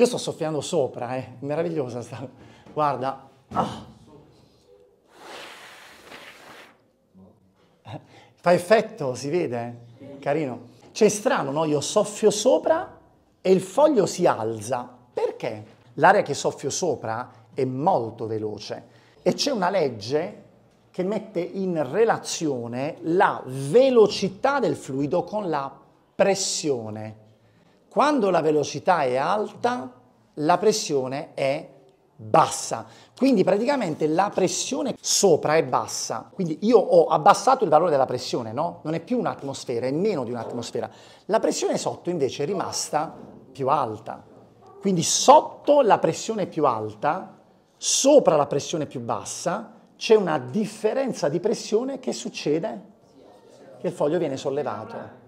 Io sto soffiando sopra, eh. Meravigliosa sta. Guarda. Ah. Fa effetto, si vede? Carino. Cioè è strano, no? Io soffio sopra e il foglio si alza. Perché? L'aria che soffio sopra è molto veloce e c'è una legge che mette in relazione la velocità del fluido con la pressione. Quando la velocità è alta, la pressione è bassa. Quindi praticamente la pressione sopra è bassa. Quindi io ho abbassato il valore della pressione, no? Non è più un'atmosfera, è meno di un'atmosfera. La pressione sotto invece è rimasta più alta. Quindi sotto la pressione più alta, sopra la pressione più bassa, c'è una differenza di pressione che succede? Che il foglio viene sollevato.